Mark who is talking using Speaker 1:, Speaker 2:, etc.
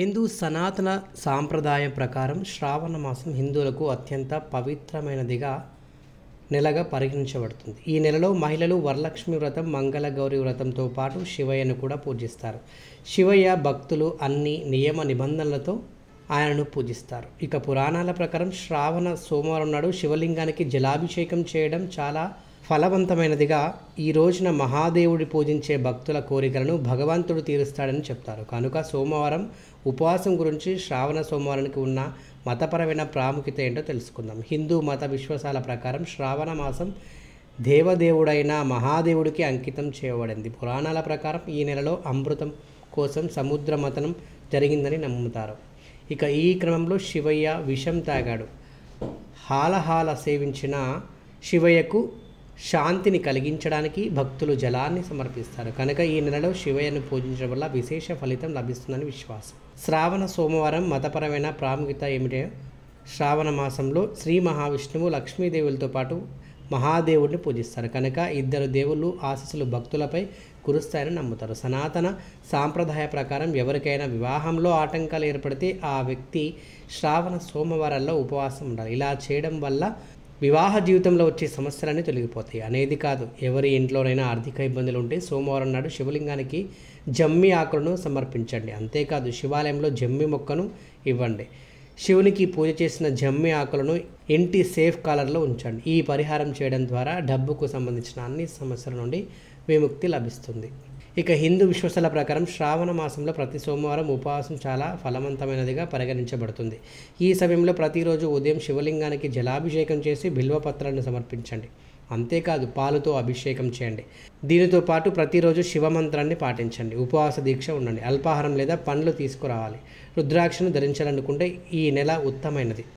Speaker 1: హిందూ సనాతన సాంప్రదాయం ప్రకారం శ్రావణ మాసం హిందువులకు అత్యంత పవిత్రమైనదిగా నెలగా పరిగణించబడుతుంది ఈ నెలలో మహిళలు వరలక్ష్మి వ్రతం మంగళగౌరి వ్రతంతో పాటు శివయ్యను కూడా పూజిస్తారు శివయ్య భక్తులు అన్ని నియమ నిబంధనలతో ఆయనను పూజిస్తారు ఇక పురాణాల ప్రకారం శ్రావణ సోమవారం నాడు శివలింగానికి జలాభిషేకం చేయడం చాలా ఫలవంతమైనదిగా ఈ రోజున మహాదేవుడి పూజించే భక్తుల కోరికలను భగవంతుడు తీరుస్తాడని చెప్తారు కనుక సోమవారం ఉపవాసం గురించి శ్రావణ సోమవారానికి ఉన్న మతపరమైన ప్రాముఖ్యత ఏంటో తెలుసుకుందాం హిందూ మత విశ్వాసాల ప్రకారం శ్రావణ మాసం దేవదేవుడైన మహాదేవుడికి అంకితం చేయబడింది పురాణాల ప్రకారం ఈ నెలలో అమృతం కోసం సముద్ర మతనం జరిగిందని నమ్ముతారు ఇక ఈ క్రమంలో శివయ్య విషం తాగాడు హాలహాల సేవించిన శివయ్యకు శాంతిని కలిగించడానికి భక్తులు జలాన్ని సమర్పిస్తారు కనుక ఈ నెలలో శివయ్యను పూజించడం వల్ల విశేష ఫలితం లభిస్తుందని విశ్వాసం శ్రావణ సోమవారం మతపరమైన ప్రాముఖ్యత ఏమిటో శ్రావణ మాసంలో శ్రీ మహావిష్ణువు లక్ష్మీదేవులతో పాటు మహాదేవుడిని పూజిస్తారు కనుక ఇద్దరు దేవుళ్ళు ఆశస్సులు భక్తులపై కురుస్తాయని నమ్ముతారు సనాతన సాంప్రదాయ ప్రకారం ఎవరికైనా వివాహంలో ఆటంకాలు ఏర్పడితే ఆ వ్యక్తి శ్రావణ సోమవారాల్లో ఉపవాసం ఉండాలి ఇలా చేయడం వల్ల వివాహ జీవితంలో వచ్చే సమస్యలన్నీ తొలగిపోతాయి అనేది కాదు ఎవరి ఇంట్లోనైనా ఆర్థిక ఇబ్బందులు ఉంటే సోమవారం నాడు శివలింగానికి జమ్మి ఆకులను సమర్పించండి అంతేకాదు శివాలయంలో జమ్మి మొక్కను ఇవ్వండి శివునికి పూజ చేసిన జమ్మి ఆకులను ఇంటి సేఫ్ కాలర్లో ఉంచండి ఈ పరిహారం చేయడం ద్వారా డబ్బుకు సంబంధించిన అన్ని సమస్యల నుండి విముక్తి లభిస్తుంది ఇక హిందూ విశ్వసల ప్రకారం శ్రావణ మాసంలో ప్రతి సోమవారం ఉపవాసం చాలా ఫలవంతమైనదిగా పరిగణించబడుతుంది ఈ సమయంలో ప్రతిరోజు ఉదయం శివలింగానికి జలాభిషేకం చేసి బిల్వపత్రాలను సమర్పించండి అంతేకాదు పాలుతో అభిషేకం చేయండి దీనితో పాటు ప్రతిరోజు శివమంత్రాన్ని పాటించండి ఉపవాస దీక్ష ఉండండి అల్పాహారం లేదా పండ్లు తీసుకురావాలి రుద్రాక్షను ధరించాలనుకుంటే ఈ నెల ఉత్తమైనది